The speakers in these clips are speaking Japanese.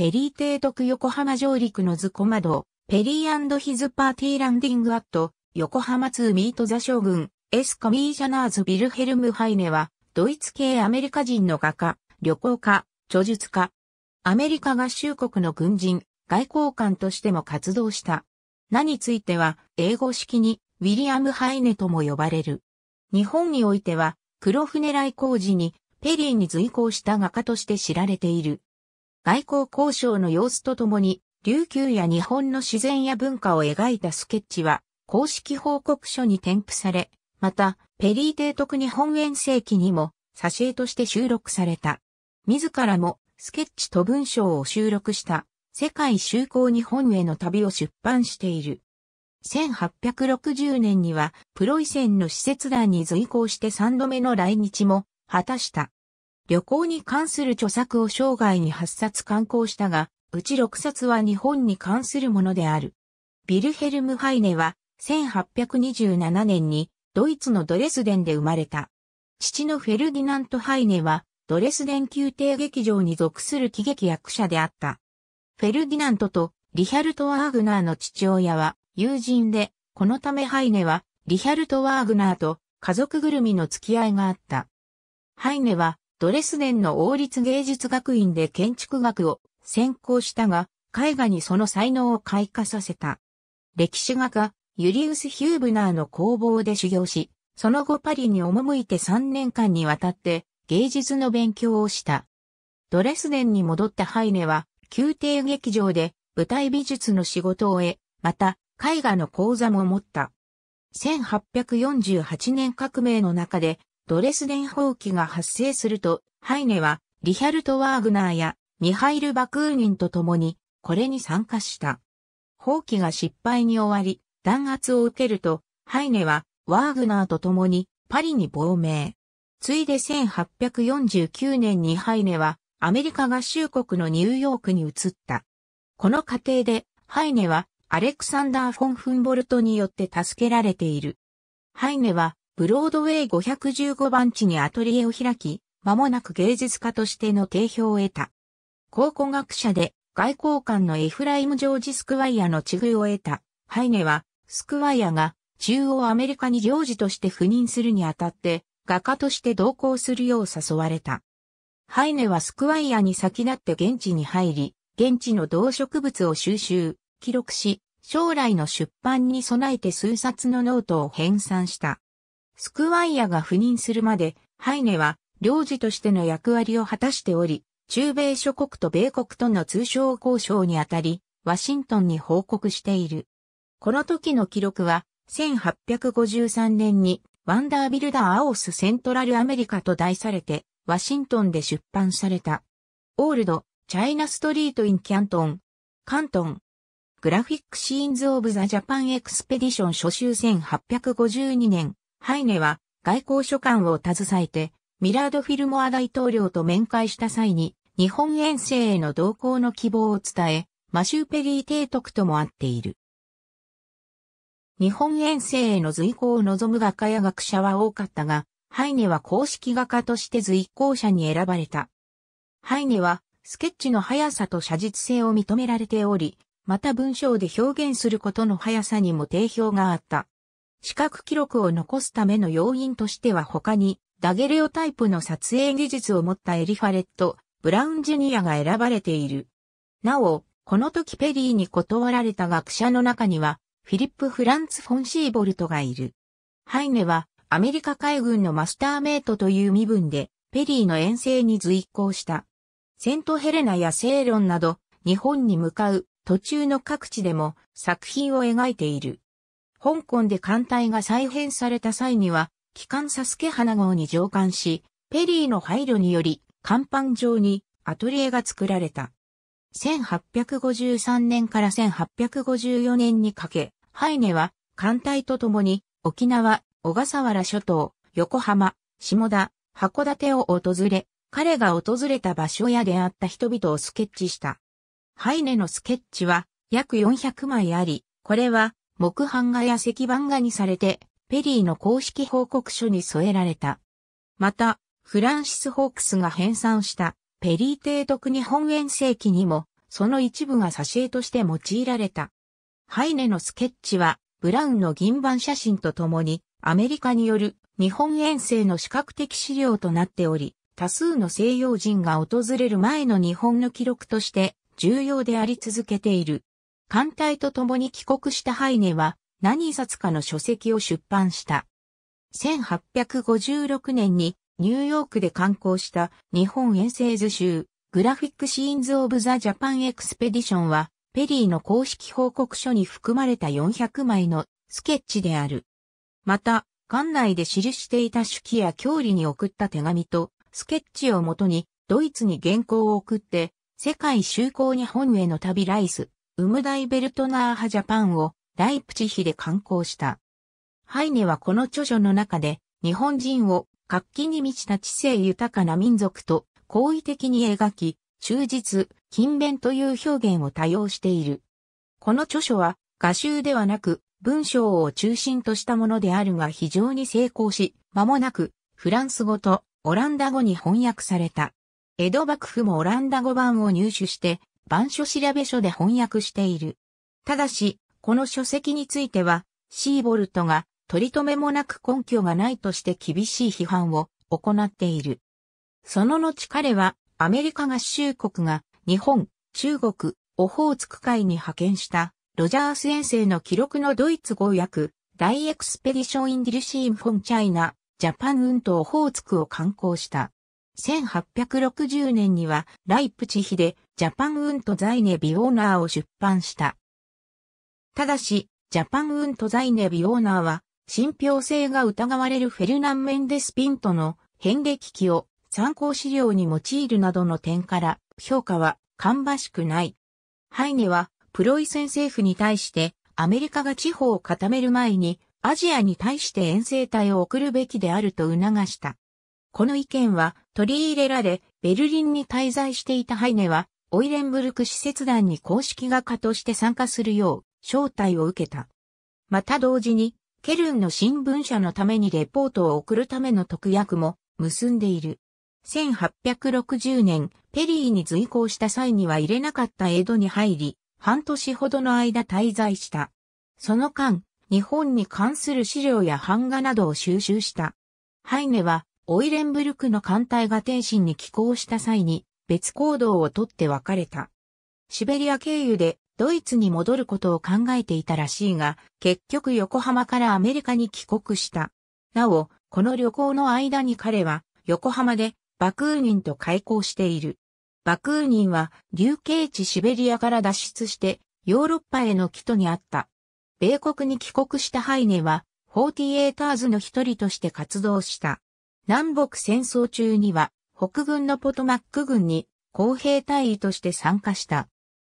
ペリー提督横浜上陸のズコマド、ペリーヒズパーティーランディングアット、横浜2ミートザ将軍、エスカミージャナーズ・ビルヘルム・ハイネは、ドイツ系アメリカ人の画家、旅行家、著述家。アメリカ合衆国の軍人、外交官としても活動した。名については、英語式に、ウィリアム・ハイネとも呼ばれる。日本においては、黒船来工事に、ペリーに随行した画家として知られている。外交交渉の様子とともに、琉球や日本の自然や文化を描いたスケッチは、公式報告書に添付され、また、ペリー提督日本遠征記にも、挿絵として収録された。自らも、スケッチと文章を収録した、世界修行日本への旅を出版している。1860年には、プロイセンの施設団に随行して3度目の来日も、果たした。旅行に関する著作を生涯に8冊刊行したが、うち6冊は日本に関するものである。ビルヘルム・ハイネは、1827年にドイツのドレスデンで生まれた。父のフェルディナント・ハイネは、ドレスデン宮廷劇場に属する喜劇役者であった。フェルディナントとリヒャルト・ワーグナーの父親は友人で、このためハイネはリヒャルト・ワーグナーと家族ぐるみの付き合いがあった。ハイネはドレスデンの王立芸術学院で建築学を専攻したが、絵画にその才能を開花させた。歴史画家、ユリウス・ヒューブナーの工房で修行し、その後パリに赴いて3年間にわたって芸術の勉強をした。ドレスデンに戻ったハイネは、宮廷劇場で舞台美術の仕事を得、また絵画の講座も持った。1848年革命の中でドレスデン放棄が発生すると、ハイネは、リヒャルト・ワーグナーや、ミハイル・バクーニンと共に、これに参加した。放棄が失敗に終わり、弾圧を受けると、ハイネは、ワーグナーと共に、パリに亡命。ついで1849年にハイネは、アメリカ合衆国のニューヨークに移った。この過程で、ハイネは、アレクサンダー・フォン・フンボルトによって助けられている。ハイネは、ブロードウェイ515番地にアトリエを開き、間もなく芸術家としての定評を得た。考古学者で外交官のエフライム・ジョージ・スクワイアの地遇を得た。ハイネは、スクワイアが中央アメリカに領事として赴任するにあたって、画家として同行するよう誘われた。ハイネはスクワイアに先立って現地に入り、現地の動植物を収集、記録し、将来の出版に備えて数冊のノートを編纂した。スクワイアが赴任するまで、ハイネは領事としての役割を果たしており、中米諸国と米国との通商交渉にあたり、ワシントンに報告している。この時の記録は、1853年にワンダービルダー・アオス・セントラル・アメリカと題されて、ワシントンで出版された。オールド、チャイナストリート・イン・キャントン、カントン。グラフィック・シーンズ・オブ・ザ・ジャパン・エクスペディション初週1852年、ハイネは外交書簡を携えて、ミラード・フィルモア大統領と面会した際に、日本遠征への同行の希望を伝え、マシューペリー提督とも会っている。日本遠征への随行を望む画家や学者は多かったが、ハイネは公式画家として随行者に選ばれた。ハイネは、スケッチの速さと写実性を認められており、また文章で表現することの速さにも定評があった。視覚記録を残すための要因としては他に、ダゲレオタイプの撮影技術を持ったエリファレット、ブラウンジュニアが選ばれている。なお、この時ペリーに断られた学者の中には、フィリップ・フランツ・フォン・シーボルトがいる。ハイネは、アメリカ海軍のマスターメイトという身分で、ペリーの遠征に随行した。セントヘレナやセーロンなど、日本に向かう途中の各地でも作品を描いている。香港で艦隊が再編された際には、機関サスケ花号に乗艦し、ペリーの配慮により、甲板上にアトリエが作られた。1853年から1854年にかけ、ハイネは艦隊とともに沖縄、小笠原諸島、横浜、下田、函館を訪れ、彼が訪れた場所や出会った人々をスケッチした。ハイネのスケッチは約400枚あり、これは木版画や石版画にされて、ペリーの公式報告書に添えられた。また、フランシス・ホークスが編纂したペリー提督日本遠征記にも、その一部が挿絵として用いられた。ハイネのスケッチは、ブラウンの銀版写真とともに、アメリカによる日本遠征の視覚的資料となっており、多数の西洋人が訪れる前の日本の記録として重要であり続けている。艦隊と共に帰国したハイネは何冊かの書籍を出版した。1856年にニューヨークで刊行した日本遠征図集グラフィックシーンズ・オブ・ザ・ジャパン・エクスペディションはペリーの公式報告書に含まれた400枚のスケッチである。また、艦内で記していた手記や郷里に送った手紙とスケッチをもとにドイツに原稿を送って世界就航日本への旅ライスウムダイベルトナーハジャパンをライプチヒで刊行した。ハイネはこの著書の中で日本人を活気に満ちた知性豊かな民族と好意的に描き、忠実、勤勉という表現を多用している。この著書は画集ではなく文章を中心としたものであるが非常に成功し、間もなくフランス語とオランダ語に翻訳された。江戸幕府もオランダ語版を入手して版書調べ書で翻訳している。ただし、この書籍については、シーボルトが取り留めもなく根拠がないとして厳しい批判を行っている。その後彼はアメリカ合衆国が日本、中国、オホーツク海に派遣したロジャース遠征の記録のドイツ語訳、大エクスペディション・インディルシーン・フォン・チャイナ、ジャパン・運オホーツクを観光した。1860年にはライプチヒでジャパンウントザイネビオーナーを出版した。ただし、ジャパンウントザイネビオーナーは、信憑性が疑われるフェルナン・メンデス・ピントの変劇記を参考資料に用いるなどの点から評価は芳しくない。ハイネはプロイセン政府に対してアメリカが地方を固める前にアジアに対して遠征隊を送るべきであると促した。この意見は取り入れられベルリンに滞在していたハイネはオイレンブルク使節団に公式画家として参加するよう招待を受けた。また同時に、ケルンの新聞社のためにレポートを送るための特約も結んでいる。1860年、ペリーに随行した際には入れなかった江戸に入り、半年ほどの間滞在した。その間、日本に関する資料や版画などを収集した。ハイネは、オイレンブルクの艦隊が天津に寄港した際に、別行動をとって別れた。シベリア経由でドイツに戻ることを考えていたらしいが、結局横浜からアメリカに帰国した。なお、この旅行の間に彼は横浜でバクーニンと開港している。バクーニンは流刑地シベリアから脱出してヨーロッパへの帰途にあった。米国に帰国したハイネは48ーズの一人として活動した。南北戦争中には北軍のポトマック軍に公平隊員として参加した。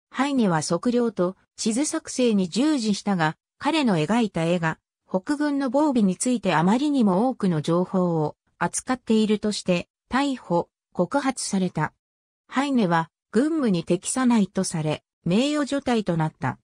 ハイネは測量と地図作成に従事したが、彼の描いた絵が北軍の防備についてあまりにも多くの情報を扱っているとして逮捕、告発された。ハイネは軍務に適さないとされ、名誉除隊となった。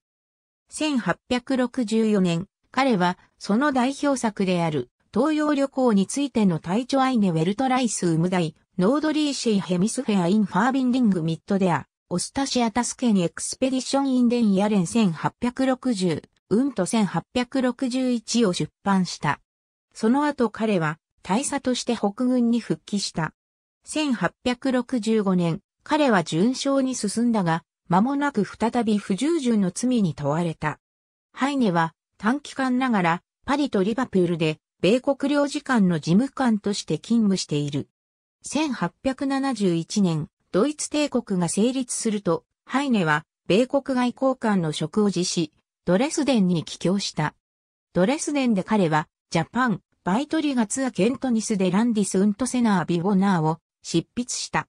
1864年、彼はその代表作である東洋旅行についての隊長アイネ・ウェルトライス・ウムダイ・ノードリーシーヘミスフェアインファービンディングミッドデア、オスタシアタスケにエクスペディションインデンヤレン1860、ウンと1861を出版した。その後彼は大佐として北軍に復帰した。1865年、彼は順調に進んだが、間もなく再び不従順の罪に問われた。ハイネは短期間ながらパリとリバプールで米国領事館の事務官として勤務している。1871年、ドイツ帝国が成立すると、ハイネは、米国外交官の職を辞し、ドレスデンに帰郷した。ドレスデンで彼は、ジャパン、バイトリガツア・ケントニス・でランディス・ウント・セナー・ビゴナーを執筆した。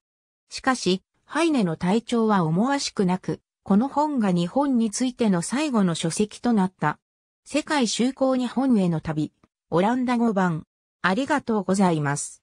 しかし、ハイネの体調は思わしくなく、この本が日本についての最後の書籍となった。世界就航日本への旅、オランダ語版。ありがとうございます。